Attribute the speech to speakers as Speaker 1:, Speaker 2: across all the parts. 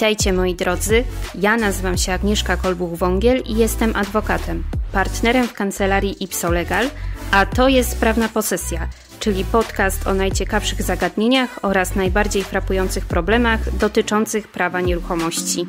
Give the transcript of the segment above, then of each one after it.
Speaker 1: Witajcie moi drodzy, ja nazywam się Agnieszka Kolbuch-Wągiel i jestem adwokatem, partnerem w kancelarii Ipsolegal, a to jest Prawna Posesja, czyli podcast o najciekawszych zagadnieniach oraz najbardziej frapujących problemach dotyczących prawa nieruchomości.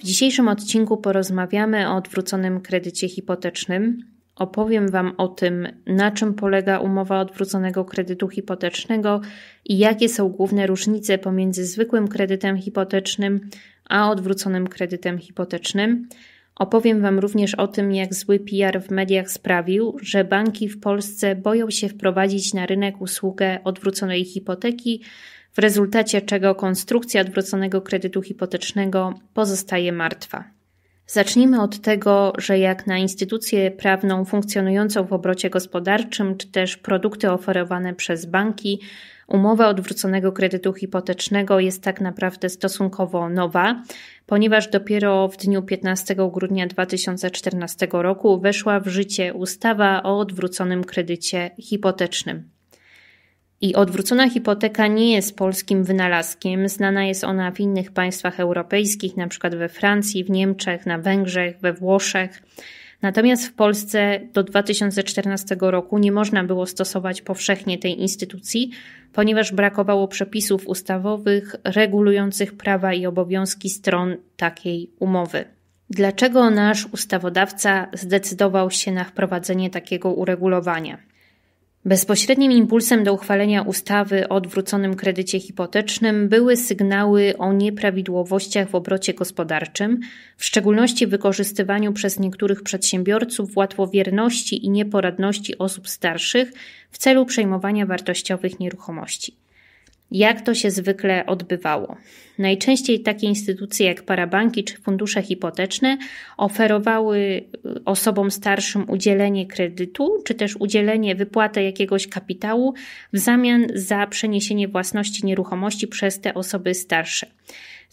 Speaker 1: W dzisiejszym odcinku porozmawiamy o odwróconym kredycie hipotecznym, opowiem Wam o tym, na czym polega umowa odwróconego kredytu hipotecznego i jakie są główne różnice pomiędzy zwykłym kredytem hipotecznym a odwróconym kredytem hipotecznym. Opowiem Wam również o tym, jak zły PR w mediach sprawił, że banki w Polsce boją się wprowadzić na rynek usługę odwróconej hipoteki, w rezultacie czego konstrukcja odwróconego kredytu hipotecznego pozostaje martwa. Zacznijmy od tego, że jak na instytucję prawną funkcjonującą w obrocie gospodarczym, czy też produkty oferowane przez banki, umowa odwróconego kredytu hipotecznego jest tak naprawdę stosunkowo nowa, ponieważ dopiero w dniu 15 grudnia 2014 roku weszła w życie ustawa o odwróconym kredycie hipotecznym. I odwrócona hipoteka nie jest polskim wynalazkiem. Znana jest ona w innych państwach europejskich, na przykład we Francji, w Niemczech, na Węgrzech, we Włoszech. Natomiast w Polsce do 2014 roku nie można było stosować powszechnie tej instytucji, ponieważ brakowało przepisów ustawowych regulujących prawa i obowiązki stron takiej umowy. Dlaczego nasz ustawodawca zdecydował się na wprowadzenie takiego uregulowania? Bezpośrednim impulsem do uchwalenia ustawy o odwróconym kredycie hipotecznym były sygnały o nieprawidłowościach w obrocie gospodarczym, w szczególności wykorzystywaniu przez niektórych przedsiębiorców łatwowierności i nieporadności osób starszych w celu przejmowania wartościowych nieruchomości. Jak to się zwykle odbywało? Najczęściej takie instytucje jak parabanki czy fundusze hipoteczne oferowały y, osobom starszym udzielenie kredytu czy też udzielenie wypłatę jakiegoś kapitału w zamian za przeniesienie własności nieruchomości przez te osoby starsze.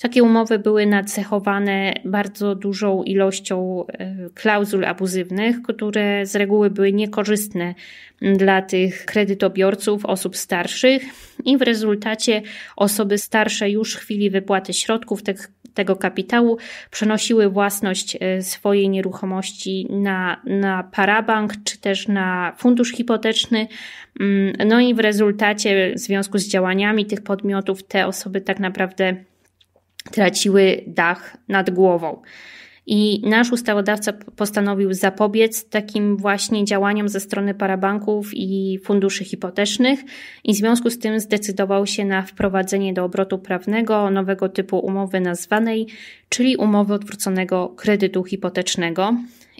Speaker 1: Takie umowy były nacechowane bardzo dużą ilością e, klauzul abuzywnych, które z reguły były niekorzystne dla tych kredytobiorców, osób starszych i w rezultacie osoby starsze już w chwili wypłaty środków te, tego kapitału przenosiły własność e, swojej nieruchomości na, na parabank czy też na fundusz hipoteczny. Mm, no i w rezultacie w związku z działaniami tych podmiotów te osoby tak naprawdę traciły dach nad głową. I nasz ustawodawca postanowił zapobiec takim właśnie działaniom ze strony parabanków i funduszy hipotecznych, i w związku z tym zdecydował się na wprowadzenie do obrotu prawnego nowego typu umowy nazwanej, czyli umowy odwróconego kredytu hipotecznego,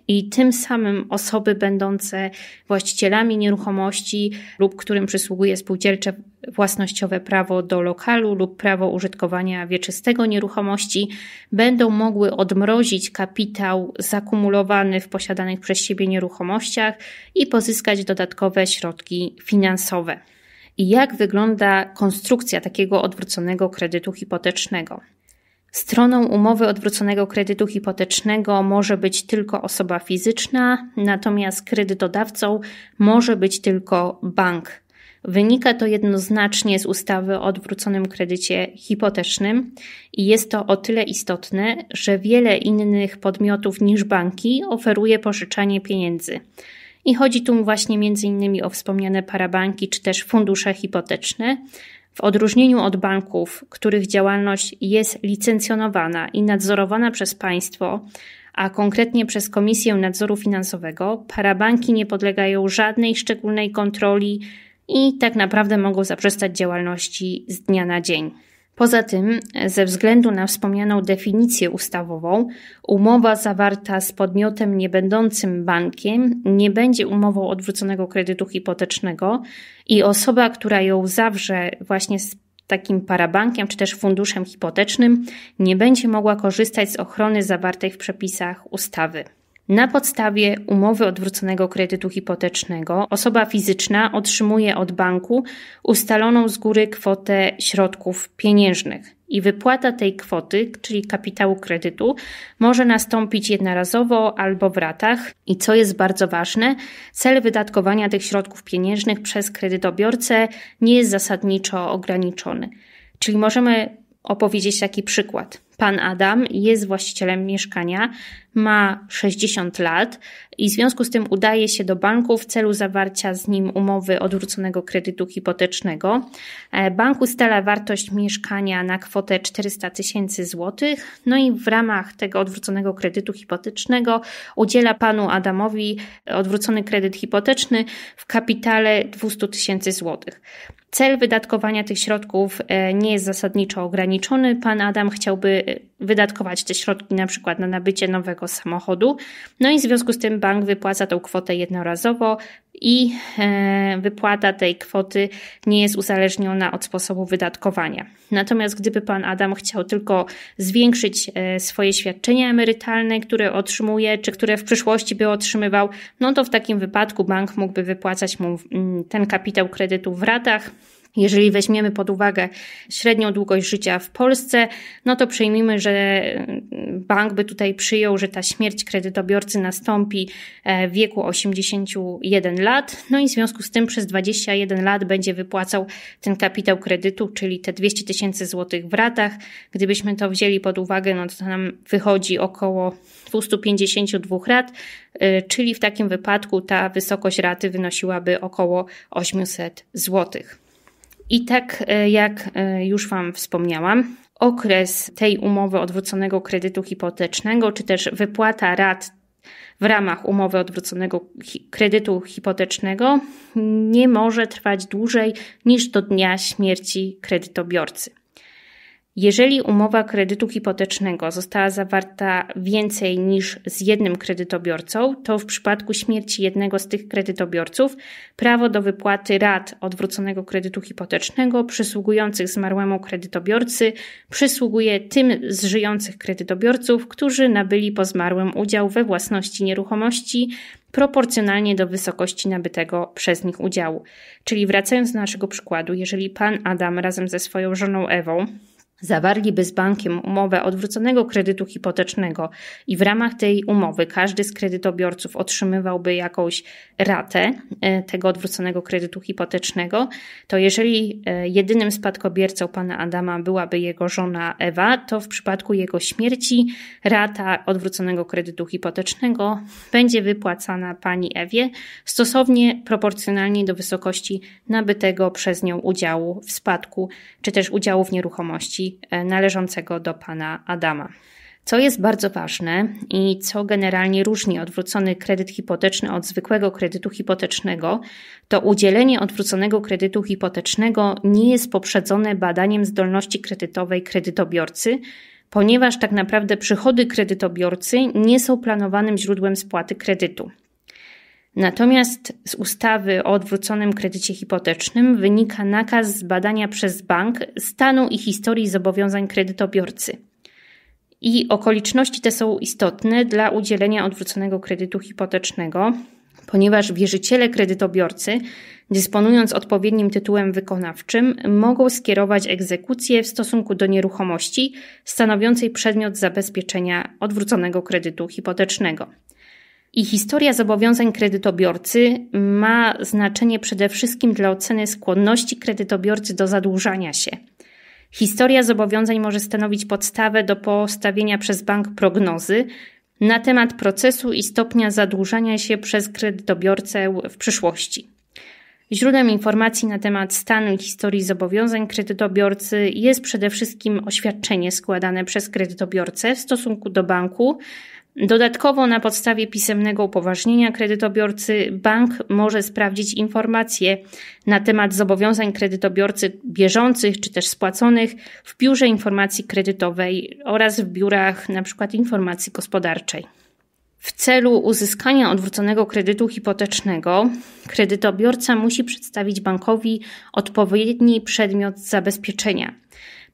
Speaker 1: i tym samym osoby będące właścicielami nieruchomości lub którym przysługuje spółdzielcze własnościowe prawo do lokalu lub prawo użytkowania wieczystego nieruchomości będą mogły odmrozić kapitał zakumulowany w posiadanych przez siebie nieruchomościach i pozyskać dodatkowe środki finansowe. I jak wygląda konstrukcja takiego odwróconego kredytu hipotecznego? Stroną umowy odwróconego kredytu hipotecznego może być tylko osoba fizyczna, natomiast kredytodawcą może być tylko bank. Wynika to jednoznacznie z ustawy o odwróconym kredycie hipotecznym i jest to o tyle istotne, że wiele innych podmiotów niż banki oferuje pożyczanie pieniędzy. I chodzi tu właśnie m.in. o wspomniane parabanki czy też fundusze hipoteczne, w odróżnieniu od banków, których działalność jest licencjonowana i nadzorowana przez państwo, a konkretnie przez Komisję Nadzoru Finansowego, parabanki nie podlegają żadnej szczególnej kontroli i tak naprawdę mogą zaprzestać działalności z dnia na dzień. Poza tym, ze względu na wspomnianą definicję ustawową, umowa zawarta z podmiotem niebędącym bankiem nie będzie umową odwróconego kredytu hipotecznego i osoba, która ją zawrze właśnie z takim parabankiem czy też funduszem hipotecznym, nie będzie mogła korzystać z ochrony zawartej w przepisach ustawy. Na podstawie umowy odwróconego kredytu hipotecznego osoba fizyczna otrzymuje od banku ustaloną z góry kwotę środków pieniężnych i wypłata tej kwoty, czyli kapitału kredytu, może nastąpić jednorazowo albo w ratach. I co jest bardzo ważne, cel wydatkowania tych środków pieniężnych przez kredytobiorcę nie jest zasadniczo ograniczony. Czyli możemy opowiedzieć taki przykład. Pan Adam jest właścicielem mieszkania, ma 60 lat i w związku z tym udaje się do banku w celu zawarcia z nim umowy odwróconego kredytu hipotecznego. E, bank ustala wartość mieszkania na kwotę 400 tysięcy złotych, no i w ramach tego odwróconego kredytu hipotecznego udziela panu Adamowi odwrócony kredyt hipoteczny w kapitale 200 tysięcy złotych. Cel wydatkowania tych środków e, nie jest zasadniczo ograniczony. Pan Adam chciałby e, wydatkować te środki na przykład na nabycie nowego samochodu. No i w związku z tym bank wypłaca tą kwotę jednorazowo i e, wypłata tej kwoty nie jest uzależniona od sposobu wydatkowania. Natomiast gdyby pan Adam chciał tylko zwiększyć e, swoje świadczenia emerytalne, które otrzymuje, czy które w przyszłości by otrzymywał, no to w takim wypadku bank mógłby wypłacać mu mm, ten kapitał kredytu w ratach jeżeli weźmiemy pod uwagę średnią długość życia w Polsce, no to przyjmijmy, że mm, bank by tutaj przyjął, że ta śmierć kredytobiorcy nastąpi e, w wieku 81 lat, no i w związku z tym przez 21 lat będzie wypłacał ten kapitał kredytu, czyli te 200 tysięcy złotych w ratach. Gdybyśmy to wzięli pod uwagę, no to nam wychodzi około 252 rat, e, czyli w takim wypadku ta wysokość raty wynosiłaby około 800 złotych. I tak e, jak e, już Wam wspomniałam, okres tej umowy odwróconego kredytu hipotecznego, czy też wypłata rat w ramach umowy odwróconego kredytu hipotecznego nie może trwać dłużej niż do dnia śmierci kredytobiorcy. Jeżeli umowa kredytu hipotecznego została zawarta więcej niż z jednym kredytobiorcą, to w przypadku śmierci jednego z tych kredytobiorców prawo do wypłaty rat odwróconego kredytu hipotecznego przysługujących zmarłemu kredytobiorcy przysługuje tym z żyjących kredytobiorców, którzy nabyli po zmarłym udział we własności nieruchomości proporcjonalnie do wysokości nabytego przez nich udziału. Czyli wracając do naszego przykładu, jeżeli pan Adam razem ze swoją żoną Ewą zawarliby z bankiem umowę odwróconego kredytu hipotecznego i w ramach tej umowy każdy z kredytobiorców otrzymywałby jakąś ratę e, tego odwróconego kredytu hipotecznego, to jeżeli e, jedynym spadkobiercą pana Adama byłaby jego żona Ewa, to w przypadku jego śmierci rata odwróconego kredytu hipotecznego będzie wypłacana pani Ewie stosownie proporcjonalnie do wysokości nabytego przez nią udziału w spadku czy też udziału w nieruchomości E, należącego do pana Adama. Co jest bardzo ważne i co generalnie różni odwrócony kredyt hipoteczny od zwykłego kredytu hipotecznego, to udzielenie odwróconego kredytu hipotecznego nie jest poprzedzone badaniem zdolności kredytowej kredytobiorcy, ponieważ tak naprawdę przychody kredytobiorcy nie są planowanym źródłem spłaty kredytu. Natomiast z ustawy o odwróconym kredycie hipotecznym wynika nakaz zbadania przez bank stanu i historii zobowiązań kredytobiorcy. I okoliczności te są istotne dla udzielenia odwróconego kredytu hipotecznego, ponieważ wierzyciele kredytobiorcy, dysponując odpowiednim tytułem wykonawczym, mogą skierować egzekucję w stosunku do nieruchomości stanowiącej przedmiot zabezpieczenia odwróconego kredytu hipotecznego. I historia zobowiązań kredytobiorcy ma znaczenie przede wszystkim dla oceny skłonności kredytobiorcy do zadłużania się. Historia zobowiązań może stanowić podstawę do postawienia przez bank prognozy na temat procesu i stopnia zadłużania się przez kredytobiorcę w przyszłości. Źródłem informacji na temat stanu i historii zobowiązań kredytobiorcy jest przede wszystkim oświadczenie składane przez kredytobiorcę w stosunku do banku Dodatkowo na podstawie pisemnego upoważnienia kredytobiorcy bank może sprawdzić informacje na temat zobowiązań kredytobiorcy bieżących czy też spłaconych w biurze informacji kredytowej oraz w biurach np. informacji gospodarczej. W celu uzyskania odwróconego kredytu hipotecznego, kredytobiorca musi przedstawić bankowi odpowiedni przedmiot zabezpieczenia.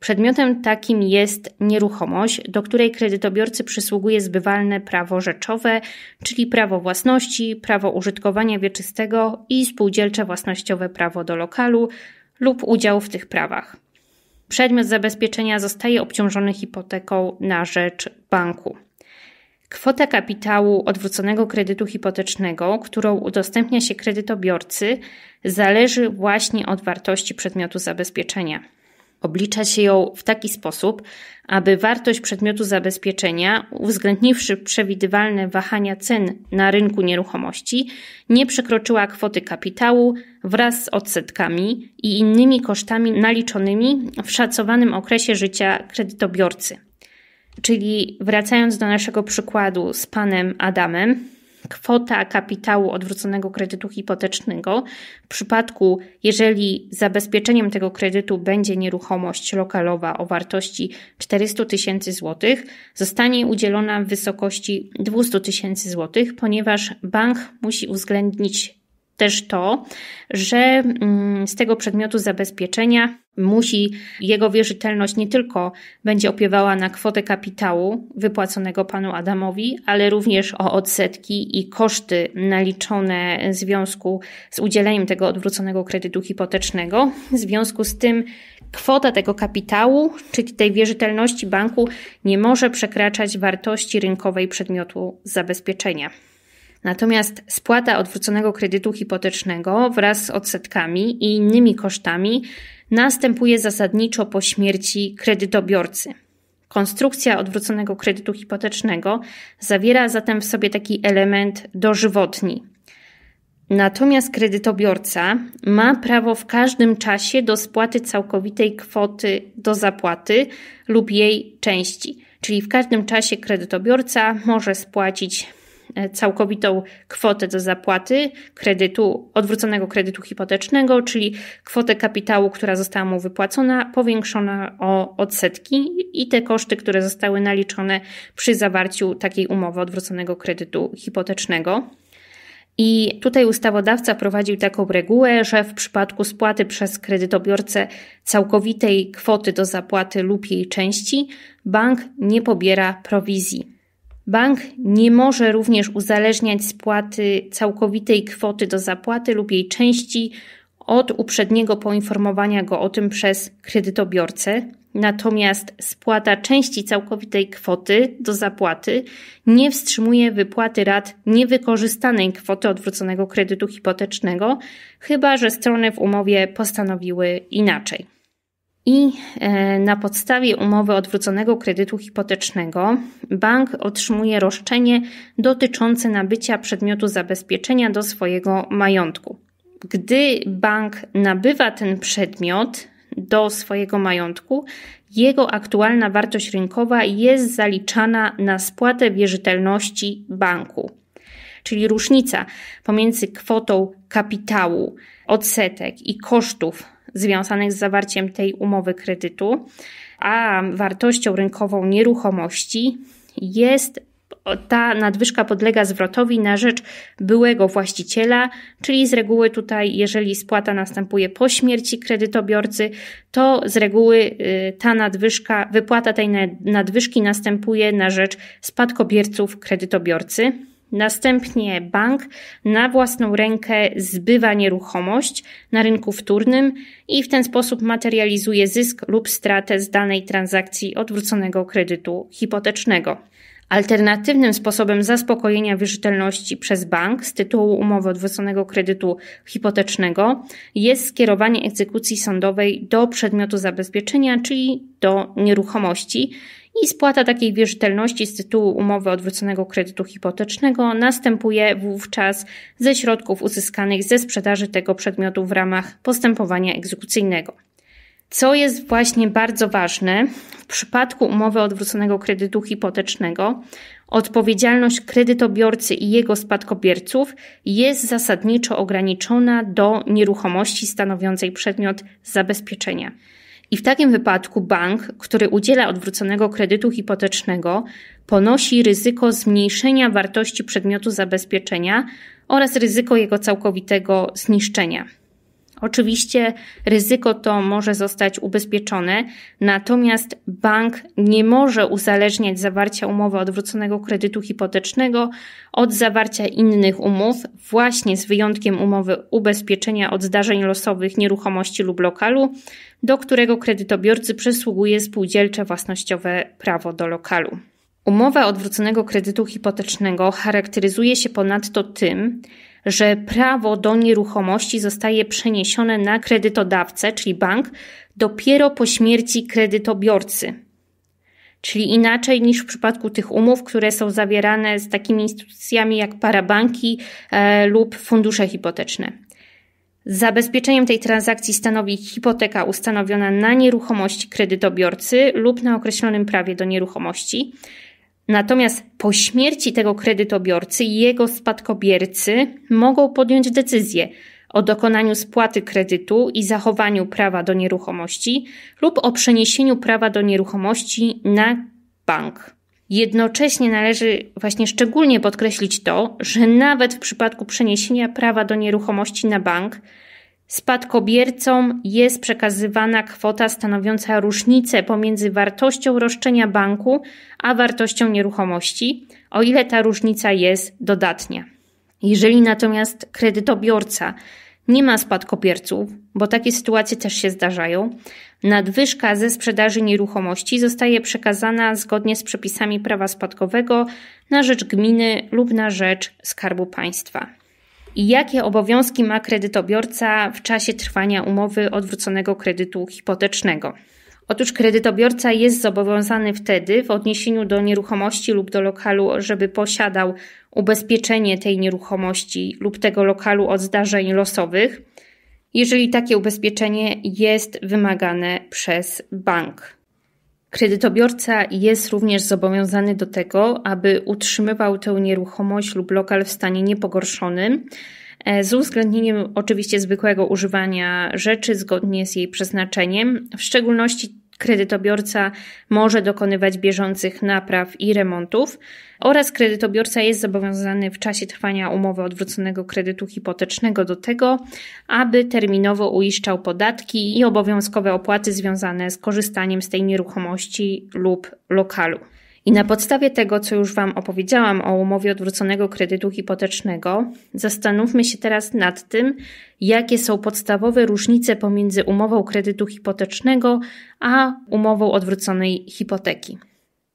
Speaker 1: Przedmiotem takim jest nieruchomość, do której kredytobiorcy przysługuje zbywalne prawo rzeczowe, czyli prawo własności, prawo użytkowania wieczystego i spółdzielcze własnościowe prawo do lokalu lub udział w tych prawach. Przedmiot zabezpieczenia zostaje obciążony hipoteką na rzecz banku. Kwota kapitału odwróconego kredytu hipotecznego, którą udostępnia się kredytobiorcy, zależy właśnie od wartości przedmiotu zabezpieczenia. Oblicza się ją w taki sposób, aby wartość przedmiotu zabezpieczenia, uwzględniwszy przewidywalne wahania cen na rynku nieruchomości, nie przekroczyła kwoty kapitału wraz z odsetkami i innymi kosztami naliczonymi w szacowanym okresie życia kredytobiorcy. Czyli wracając do naszego przykładu z panem Adamem, kwota kapitału odwróconego kredytu hipotecznego. W przypadku, jeżeli zabezpieczeniem tego kredytu będzie nieruchomość lokalowa o wartości 400 tysięcy złotych, zostanie udzielona w wysokości 200 tysięcy złotych, ponieważ bank musi uwzględnić też to, że mm, z tego przedmiotu zabezpieczenia musi jego wierzytelność nie tylko będzie opiewała na kwotę kapitału wypłaconego panu Adamowi, ale również o odsetki i koszty naliczone w związku z udzieleniem tego odwróconego kredytu hipotecznego. W związku z tym kwota tego kapitału, czyli tej wierzytelności banku, nie może przekraczać wartości rynkowej przedmiotu zabezpieczenia. Natomiast spłata odwróconego kredytu hipotecznego wraz z odsetkami i innymi kosztami następuje zasadniczo po śmierci kredytobiorcy. Konstrukcja odwróconego kredytu hipotecznego zawiera zatem w sobie taki element dożywotni. Natomiast kredytobiorca ma prawo w każdym czasie do spłaty całkowitej kwoty do zapłaty lub jej części. Czyli w każdym czasie kredytobiorca może spłacić E, całkowitą kwotę do zapłaty kredytu, odwróconego kredytu hipotecznego, czyli kwotę kapitału, która została mu wypłacona, powiększona o odsetki i te koszty, które zostały naliczone przy zawarciu takiej umowy odwróconego kredytu hipotecznego. I tutaj ustawodawca prowadził taką regułę, że w przypadku spłaty przez kredytobiorcę całkowitej kwoty do zapłaty lub jej części, bank nie pobiera prowizji. Bank nie może również uzależniać spłaty całkowitej kwoty do zapłaty lub jej części od uprzedniego poinformowania go o tym przez kredytobiorcę, natomiast spłata części całkowitej kwoty do zapłaty nie wstrzymuje wypłaty rat niewykorzystanej kwoty odwróconego kredytu hipotecznego, chyba że strony w umowie postanowiły inaczej i e, na podstawie umowy odwróconego kredytu hipotecznego bank otrzymuje roszczenie dotyczące nabycia przedmiotu zabezpieczenia do swojego majątku. Gdy bank nabywa ten przedmiot do swojego majątku, jego aktualna wartość rynkowa jest zaliczana na spłatę wierzytelności banku. Czyli różnica pomiędzy kwotą kapitału, odsetek i kosztów związanych z zawarciem tej umowy kredytu, a wartością rynkową nieruchomości jest ta nadwyżka podlega zwrotowi na rzecz byłego właściciela, czyli z reguły tutaj, jeżeli spłata następuje po śmierci kredytobiorcy, to z reguły y, ta nadwyżka, wypłata tej nadwyżki następuje na rzecz spadkobierców kredytobiorcy. Następnie bank na własną rękę zbywa nieruchomość na rynku wtórnym i w ten sposób materializuje zysk lub stratę z danej transakcji odwróconego kredytu hipotecznego. Alternatywnym sposobem zaspokojenia wierzytelności przez bank z tytułu umowy odwróconego kredytu hipotecznego jest skierowanie egzekucji sądowej do przedmiotu zabezpieczenia, czyli do nieruchomości, i spłata takiej wierzytelności z tytułu umowy odwróconego kredytu hipotecznego następuje wówczas ze środków uzyskanych ze sprzedaży tego przedmiotu w ramach postępowania egzekucyjnego. Co jest właśnie bardzo ważne, w przypadku umowy odwróconego kredytu hipotecznego odpowiedzialność kredytobiorcy i jego spadkobierców jest zasadniczo ograniczona do nieruchomości stanowiącej przedmiot zabezpieczenia. I w takim wypadku bank, który udziela odwróconego kredytu hipotecznego, ponosi ryzyko zmniejszenia wartości przedmiotu zabezpieczenia oraz ryzyko jego całkowitego zniszczenia. Oczywiście ryzyko to może zostać ubezpieczone, natomiast bank nie może uzależniać zawarcia umowy odwróconego kredytu hipotecznego od zawarcia innych umów, właśnie z wyjątkiem umowy ubezpieczenia od zdarzeń losowych nieruchomości lub lokalu, do którego kredytobiorcy przysługuje spółdzielcze własnościowe prawo do lokalu. Umowa odwróconego kredytu hipotecznego charakteryzuje się ponadto tym, że prawo do nieruchomości zostaje przeniesione na kredytodawcę, czyli bank, dopiero po śmierci kredytobiorcy. Czyli inaczej niż w przypadku tych umów, które są zawierane z takimi instytucjami jak parabanki e, lub fundusze hipoteczne. Zabezpieczeniem tej transakcji stanowi hipoteka ustanowiona na nieruchomości kredytobiorcy lub na określonym prawie do nieruchomości. Natomiast po śmierci tego kredytobiorcy jego spadkobiercy mogą podjąć decyzję o dokonaniu spłaty kredytu i zachowaniu prawa do nieruchomości lub o przeniesieniu prawa do nieruchomości na bank. Jednocześnie należy właśnie szczególnie podkreślić to, że nawet w przypadku przeniesienia prawa do nieruchomości na bank, Spadkobiercom jest przekazywana kwota stanowiąca różnicę pomiędzy wartością roszczenia banku a wartością nieruchomości, o ile ta różnica jest dodatnia. Jeżeli natomiast kredytobiorca nie ma spadkobierców, bo takie sytuacje też się zdarzają, nadwyżka ze sprzedaży nieruchomości zostaje przekazana zgodnie z przepisami prawa spadkowego na rzecz gminy lub na rzecz skarbu państwa i jakie obowiązki ma kredytobiorca w czasie trwania umowy odwróconego kredytu hipotecznego. Otóż kredytobiorca jest zobowiązany wtedy w odniesieniu do nieruchomości lub do lokalu, żeby posiadał ubezpieczenie tej nieruchomości lub tego lokalu od zdarzeń losowych, jeżeli takie ubezpieczenie jest wymagane przez bank. Kredytobiorca jest również zobowiązany do tego, aby utrzymywał tę nieruchomość lub lokal w stanie niepogorszonym, e, z uwzględnieniem oczywiście zwykłego używania rzeczy zgodnie z jej przeznaczeniem, w szczególności kredytobiorca może dokonywać bieżących napraw i remontów oraz kredytobiorca jest zobowiązany w czasie trwania umowy odwróconego kredytu hipotecznego do tego, aby terminowo uiszczał podatki i obowiązkowe opłaty związane z korzystaniem z tej nieruchomości lub lokalu. I na podstawie tego, co już Wam opowiedziałam o umowie odwróconego kredytu hipotecznego, zastanówmy się teraz nad tym, jakie są podstawowe różnice pomiędzy umową kredytu hipotecznego a umową odwróconej hipoteki.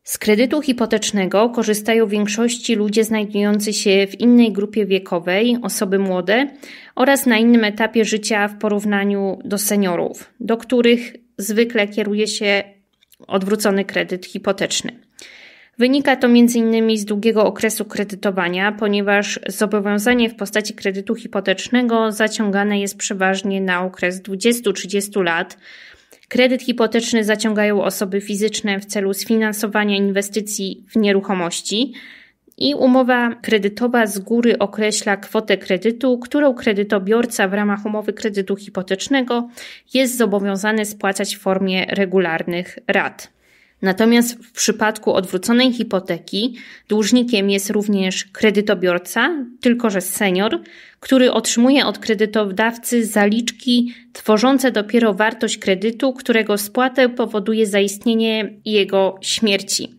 Speaker 1: Z kredytu hipotecznego korzystają w większości ludzie znajdujący się w innej grupie wiekowej, osoby młode oraz na innym etapie życia w porównaniu do seniorów, do których zwykle kieruje się odwrócony kredyt hipoteczny. Wynika to m.in. z długiego okresu kredytowania, ponieważ zobowiązanie w postaci kredytu hipotecznego zaciągane jest przeważnie na okres 20-30 lat. Kredyt hipoteczny zaciągają osoby fizyczne w celu sfinansowania inwestycji w nieruchomości i umowa kredytowa z góry określa kwotę kredytu, którą kredytobiorca w ramach umowy kredytu hipotecznego jest zobowiązany spłacać w formie regularnych rat. Natomiast w przypadku odwróconej hipoteki dłużnikiem jest również kredytobiorca, tylko że senior, który otrzymuje od kredytodawcy zaliczki tworzące dopiero wartość kredytu, którego spłatę powoduje zaistnienie jego śmierci.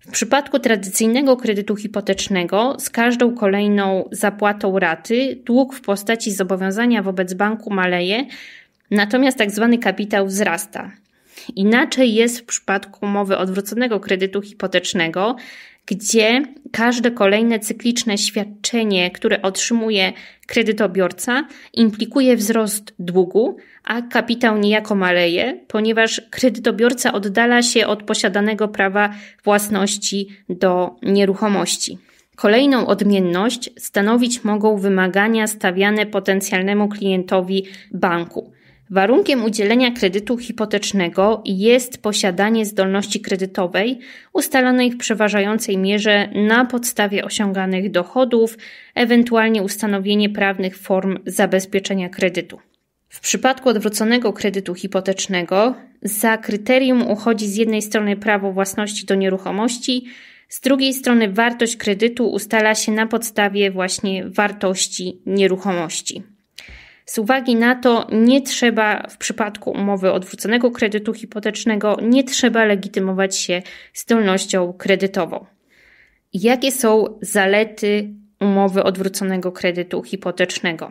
Speaker 1: W przypadku tradycyjnego kredytu hipotecznego z każdą kolejną zapłatą raty dług w postaci zobowiązania wobec banku maleje, natomiast tzw. Tak kapitał wzrasta. Inaczej jest w przypadku umowy odwróconego kredytu hipotecznego, gdzie każde kolejne cykliczne świadczenie, które otrzymuje kredytobiorca, implikuje wzrost długu, a kapitał niejako maleje, ponieważ kredytobiorca oddala się od posiadanego prawa własności do nieruchomości. Kolejną odmienność stanowić mogą wymagania stawiane potencjalnemu klientowi banku. Warunkiem udzielenia kredytu hipotecznego jest posiadanie zdolności kredytowej ustalonej w przeważającej mierze na podstawie osiąganych dochodów, ewentualnie ustanowienie prawnych form zabezpieczenia kredytu. W przypadku odwróconego kredytu hipotecznego za kryterium uchodzi z jednej strony prawo własności do nieruchomości, z drugiej strony wartość kredytu ustala się na podstawie właśnie wartości nieruchomości. Z uwagi na to nie trzeba w przypadku umowy odwróconego kredytu hipotecznego nie trzeba legitymować się zdolnością kredytową. Jakie są zalety umowy odwróconego kredytu hipotecznego?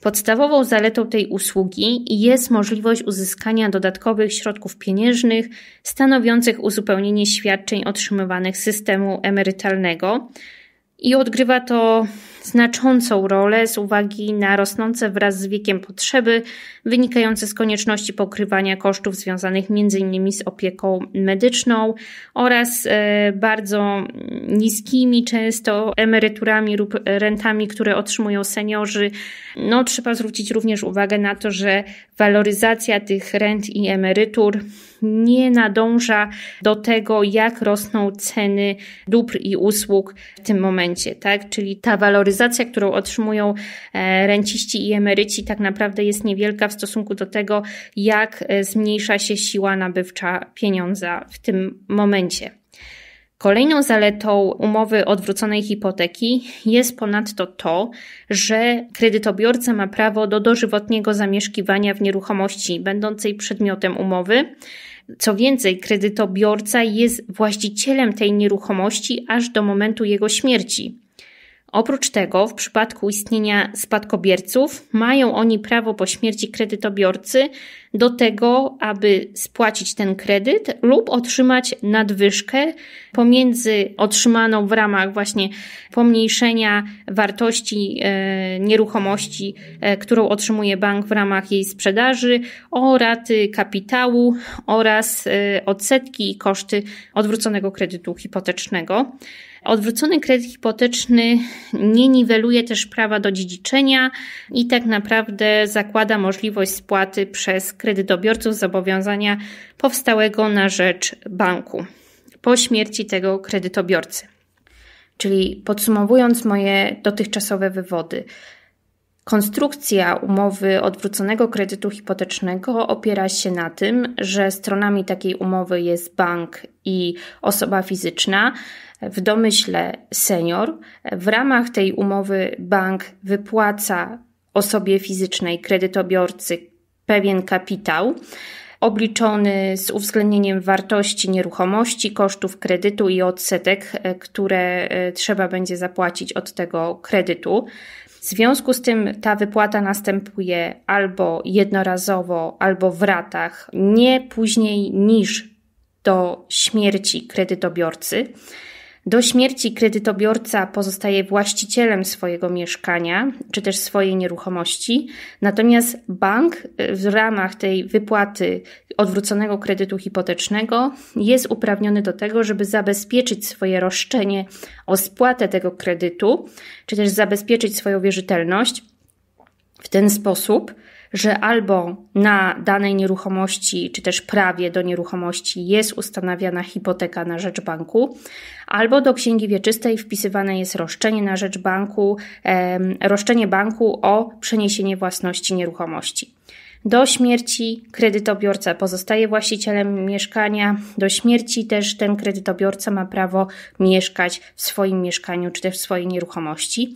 Speaker 1: Podstawową zaletą tej usługi jest możliwość uzyskania dodatkowych środków pieniężnych stanowiących uzupełnienie świadczeń otrzymywanych systemu emerytalnego i odgrywa to znaczącą rolę z uwagi na rosnące wraz z wiekiem potrzeby wynikające z konieczności pokrywania kosztów związanych m.in. z opieką medyczną oraz e, bardzo niskimi często emeryturami lub rentami, które otrzymują seniorzy. No, trzeba zwrócić również uwagę na to, że waloryzacja tych rent i emerytur nie nadąża do tego, jak rosną ceny dóbr i usług w tym momencie, tak? Czyli ta waloryzacja, którą otrzymują e, renciści i emeryci, tak naprawdę jest niewielka w stosunku do tego, jak e, zmniejsza się siła nabywcza pieniądza w tym momencie. Kolejną zaletą umowy odwróconej hipoteki jest ponadto to, że kredytobiorca ma prawo do dożywotniego zamieszkiwania w nieruchomości będącej przedmiotem umowy. Co więcej, kredytobiorca jest właścicielem tej nieruchomości aż do momentu jego śmierci. Oprócz tego, w przypadku istnienia spadkobierców, mają oni prawo po śmierci kredytobiorcy do tego, aby spłacić ten kredyt lub otrzymać nadwyżkę pomiędzy otrzymaną w ramach właśnie pomniejszenia wartości e, nieruchomości, e, którą otrzymuje bank w ramach jej sprzedaży, o raty kapitału oraz e, odsetki i koszty odwróconego kredytu hipotecznego. Odwrócony kredyt hipoteczny nie niweluje też prawa do dziedziczenia i tak naprawdę zakłada możliwość spłaty przez kredytobiorców zobowiązania powstałego na rzecz banku po śmierci tego kredytobiorcy. Czyli podsumowując moje dotychczasowe wywody, Konstrukcja umowy odwróconego kredytu hipotecznego opiera się na tym, że stronami takiej umowy jest bank i osoba fizyczna, w domyśle senior. W ramach tej umowy bank wypłaca osobie fizycznej, kredytobiorcy, pewien kapitał obliczony z uwzględnieniem wartości nieruchomości, kosztów kredytu i odsetek, e, które e, trzeba będzie zapłacić od tego kredytu. W związku z tym ta wypłata następuje albo jednorazowo, albo w ratach, nie później niż do śmierci kredytobiorcy. Do śmierci kredytobiorca pozostaje właścicielem swojego mieszkania czy też swojej nieruchomości, natomiast bank y, w ramach tej wypłaty odwróconego kredytu hipotecznego jest uprawniony do tego, żeby zabezpieczyć swoje roszczenie o spłatę tego kredytu, czy też zabezpieczyć swoją wierzytelność w ten sposób, że albo na danej nieruchomości, czy też prawie do nieruchomości jest ustanawiana hipoteka na rzecz banku, albo do księgi wieczystej wpisywane jest roszczenie na rzecz banku, roszczenie banku o przeniesienie własności nieruchomości. Do śmierci kredytobiorca pozostaje właścicielem mieszkania. Do śmierci też ten kredytobiorca ma prawo mieszkać w swoim mieszkaniu czy też w swojej nieruchomości.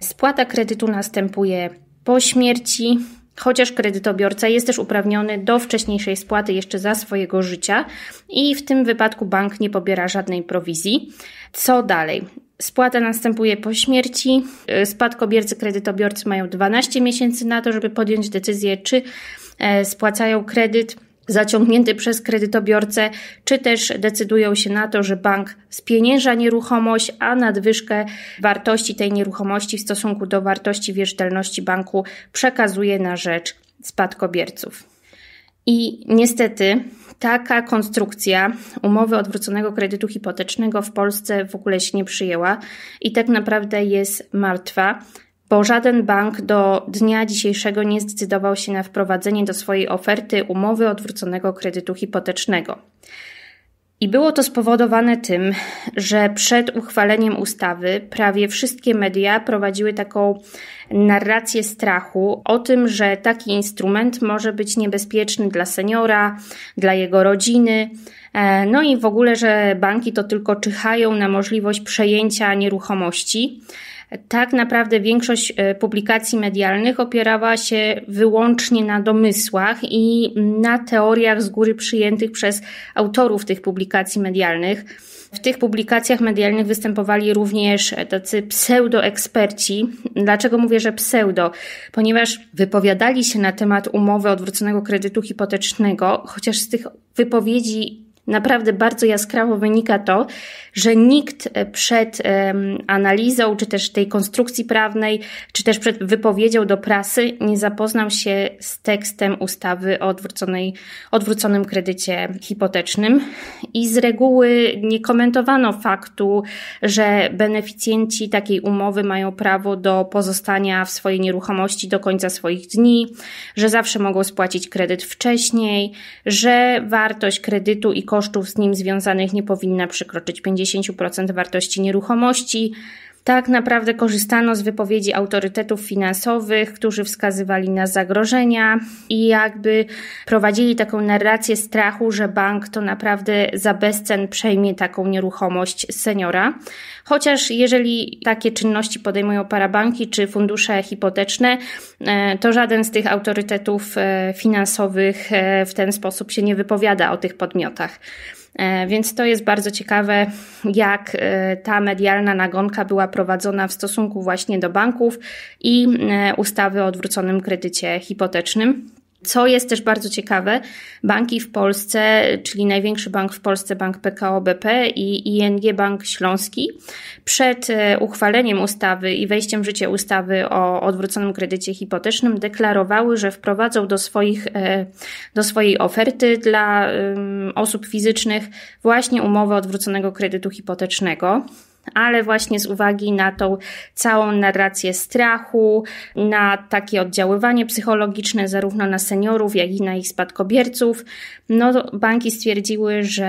Speaker 1: Spłata kredytu następuje po śmierci chociaż kredytobiorca jest też uprawniony do wcześniejszej spłaty jeszcze za swojego życia i w tym wypadku bank nie pobiera żadnej prowizji. Co dalej? Spłata następuje po śmierci. E, spadkobiercy kredytobiorcy mają 12 miesięcy na to, żeby podjąć decyzję, czy e, spłacają kredyt zaciągnięty przez kredytobiorcę, czy też decydują się na to, że bank spienięża nieruchomość, a nadwyżkę wartości tej nieruchomości w stosunku do wartości wierzytelności banku przekazuje na rzecz spadkobierców. I niestety taka konstrukcja umowy odwróconego kredytu hipotecznego w Polsce w ogóle się nie przyjęła i tak naprawdę jest martwa bo żaden bank do dnia dzisiejszego nie zdecydował się na wprowadzenie do swojej oferty umowy odwróconego kredytu hipotecznego. I było to spowodowane tym, że przed uchwaleniem ustawy prawie wszystkie media prowadziły taką narrację strachu o tym, że taki instrument może być niebezpieczny dla seniora, dla jego rodziny, e, no i w ogóle, że banki to tylko czyhają na możliwość przejęcia nieruchomości tak naprawdę większość e, publikacji medialnych opierała się wyłącznie na domysłach i na teoriach z góry przyjętych przez autorów tych publikacji medialnych. W tych publikacjach medialnych występowali również e, tacy pseudoeksperci. Dlaczego mówię, że pseudo? Ponieważ wypowiadali się na temat umowy odwróconego kredytu hipotecznego, chociaż z tych wypowiedzi naprawdę bardzo jaskrawo wynika to, że nikt e, przed analizą, czy też tej konstrukcji prawnej, czy też przed wypowiedzią do prasy nie zapoznał się z tekstem ustawy o odwróconej, odwróconym kredycie hipotecznym i z reguły nie komentowano faktu, że beneficjenci takiej umowy mają prawo do pozostania w swojej nieruchomości do końca swoich dni, że zawsze mogą spłacić kredyt wcześniej, że wartość kredytu i koszt kosztów z nim związanych nie powinna przekroczyć 50% wartości nieruchomości, tak naprawdę korzystano z wypowiedzi autorytetów finansowych, którzy wskazywali na zagrożenia i jakby prowadzili taką narrację strachu, że bank to naprawdę za bezcen przejmie taką nieruchomość seniora. Chociaż jeżeli takie czynności podejmują parabanki czy fundusze hipoteczne, e, to żaden z tych autorytetów e, finansowych e, w ten sposób się nie wypowiada o tych podmiotach. E, więc to jest bardzo ciekawe, jak e, ta medialna nagonka była prowadzona w stosunku właśnie do banków i e, ustawy o odwróconym kredycie hipotecznym. Co jest też bardzo ciekawe, banki w Polsce, czyli największy bank w Polsce, bank PKO BP i ING Bank Śląski, przed e, uchwaleniem ustawy i wejściem w życie ustawy o odwróconym kredycie hipotecznym deklarowały, że wprowadzą do, swoich, e, do swojej oferty dla osób fizycznych właśnie umowę odwróconego kredytu hipotecznego ale właśnie z uwagi na tą całą narrację strachu, na takie oddziaływanie psychologiczne zarówno na seniorów, jak i na ich spadkobierców, no banki stwierdziły, że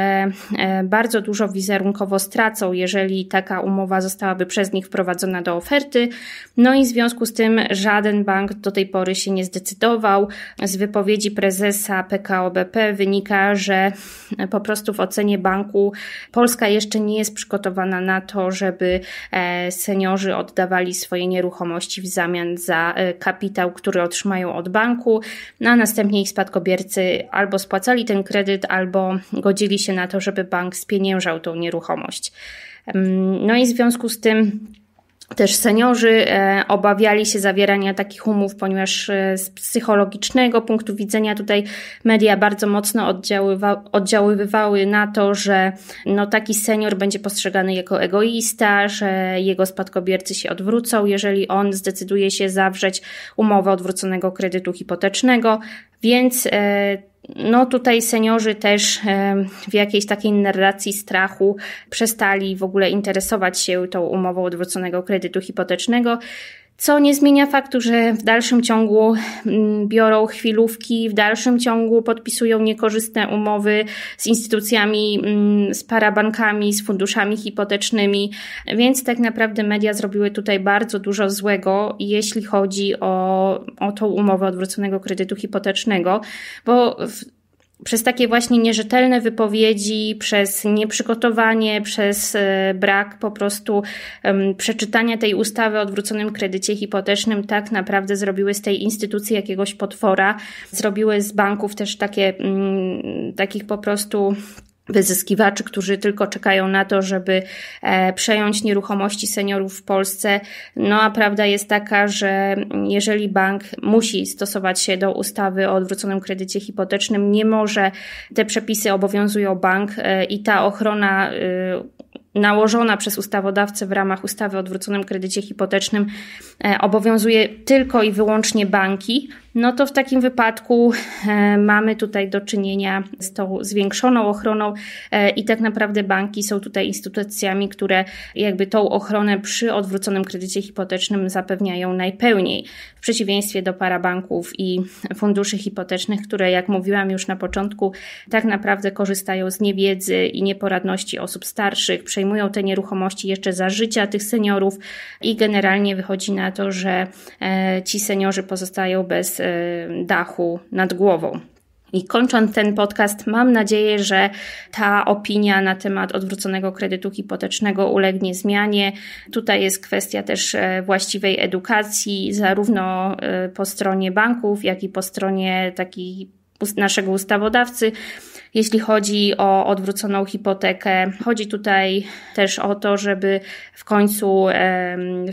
Speaker 1: e, bardzo dużo wizerunkowo stracą, jeżeli taka umowa zostałaby przez nich wprowadzona do oferty. No i w związku z tym żaden bank do tej pory się nie zdecydował. Z wypowiedzi prezesa PKO BP wynika, że po prostu w ocenie banku Polska jeszcze nie jest przygotowana na to, żeby e, seniorzy oddawali swoje nieruchomości w zamian za e, kapitał, który otrzymają od banku, a następnie ich spadkobiercy albo spłacali ten kredyt, albo godzili się na to, żeby bank spieniężał tą nieruchomość. Mm, no i w związku z tym też seniorzy e, obawiali się zawierania takich umów, ponieważ e, z psychologicznego punktu widzenia tutaj media bardzo mocno oddziaływa, oddziaływały na to, że no taki senior będzie postrzegany jako egoista, że jego spadkobiercy się odwrócą, jeżeli on zdecyduje się zawrzeć umowę odwróconego kredytu hipotecznego, więc e, no tutaj seniorzy też e, w jakiejś takiej narracji strachu przestali w ogóle interesować się tą umową odwróconego kredytu hipotecznego. Co nie zmienia faktu, że w dalszym ciągu mm, biorą chwilówki, w dalszym ciągu podpisują niekorzystne umowy z instytucjami, mm, z parabankami, z funduszami hipotecznymi, więc tak naprawdę media zrobiły tutaj bardzo dużo złego, jeśli chodzi o, o tą umowę odwróconego kredytu hipotecznego, bo w, przez takie właśnie nierzetelne wypowiedzi, przez nieprzygotowanie, przez e, brak po prostu przeczytania tej ustawy o odwróconym kredycie hipotecznym, tak naprawdę zrobiły z tej instytucji jakiegoś potwora, zrobiły z banków też takie, mm, takich po prostu wyzyskiwaczy, którzy tylko czekają na to, żeby e, przejąć nieruchomości seniorów w Polsce. No a prawda jest taka, że jeżeli bank musi stosować się do ustawy o odwróconym kredycie hipotecznym, nie może, te przepisy obowiązują bank e, i ta ochrona e, nałożona przez ustawodawcę w ramach ustawy o odwróconym kredycie hipotecznym obowiązuje tylko i wyłącznie banki no to w takim wypadku e, mamy tutaj do czynienia z tą zwiększoną ochroną e, i tak naprawdę banki są tutaj instytucjami, które jakby tą ochronę przy odwróconym kredycie hipotecznym zapewniają najpełniej, w przeciwieństwie do parabanków i funduszy hipotecznych, które jak mówiłam już na początku, tak naprawdę korzystają z niewiedzy i nieporadności osób starszych, przejmują te nieruchomości jeszcze za życia tych seniorów i generalnie wychodzi na to, że e, ci seniorzy pozostają bez Y, dachu nad głową. I kończąc ten podcast, mam nadzieję, że ta opinia na temat odwróconego kredytu hipotecznego ulegnie zmianie. Tutaj jest kwestia też e, właściwej edukacji, zarówno e, po stronie banków, jak i po stronie takich naszego ustawodawcy jeśli chodzi o odwróconą hipotekę, chodzi tutaj też o to, żeby w końcu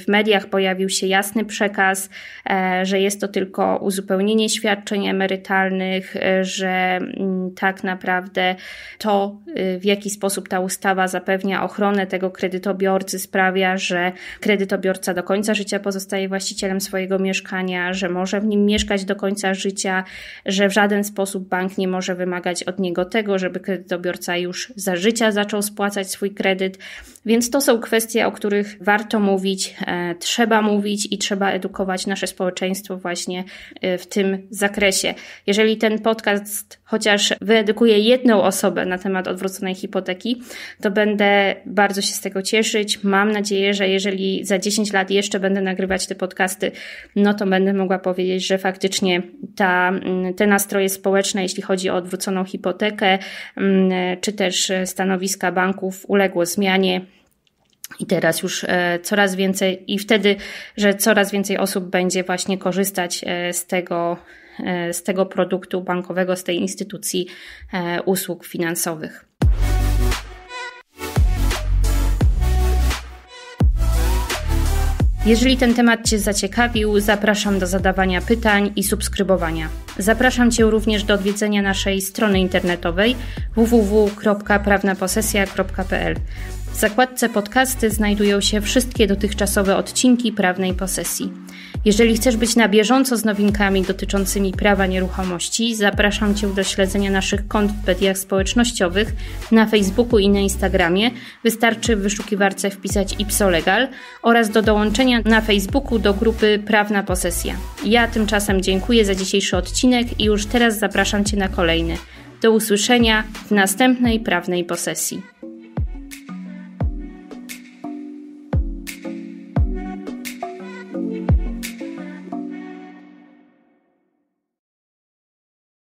Speaker 1: w mediach pojawił się jasny przekaz, e, że jest to tylko uzupełnienie świadczeń emerytalnych, e, że mm, tak naprawdę to, y, w jaki sposób ta ustawa zapewnia ochronę tego kredytobiorcy, sprawia, że kredytobiorca do końca życia pozostaje właścicielem swojego mieszkania, że może w nim mieszkać do końca życia, że w żaden sposób bank nie może wymagać od niego tego, żeby kredytobiorca już za życia zaczął spłacać swój kredyt. Więc to są kwestie, o których warto mówić, e, trzeba mówić i trzeba edukować nasze społeczeństwo właśnie e, w tym zakresie. Jeżeli ten podcast chociaż wyedukuję jedną osobę na temat odwróconej hipoteki, to będę bardzo się z tego cieszyć. Mam nadzieję, że jeżeli za 10 lat jeszcze będę nagrywać te podcasty, no to będę mogła powiedzieć, że faktycznie ta, mm, te nastroje społeczne, jeśli chodzi o odwróconą hipotekę, mm, czy też stanowiska banków uległo zmianie. I teraz już e, coraz więcej, i wtedy, że coraz więcej osób będzie właśnie korzystać e, z tego E, z tego produktu bankowego, z tej instytucji e, usług finansowych. Jeżeli ten temat Cię zaciekawił, zapraszam do zadawania pytań i subskrybowania. Zapraszam Cię również do odwiedzenia naszej strony internetowej www.prawnaposesja.pl. W zakładce podcasty znajdują się wszystkie dotychczasowe odcinki prawnej posesji. Jeżeli chcesz być na bieżąco z nowinkami dotyczącymi prawa nieruchomości, zapraszam Cię do śledzenia naszych kont w mediach społecznościowych na Facebooku i na Instagramie. Wystarczy w wyszukiwarce wpisać Ipsolegal oraz do dołączenia na Facebooku do grupy Prawna Posesja. Ja tymczasem dziękuję za dzisiejszy odcinek i już teraz zapraszam Cię na kolejny. Do usłyszenia w następnej prawnej posesji.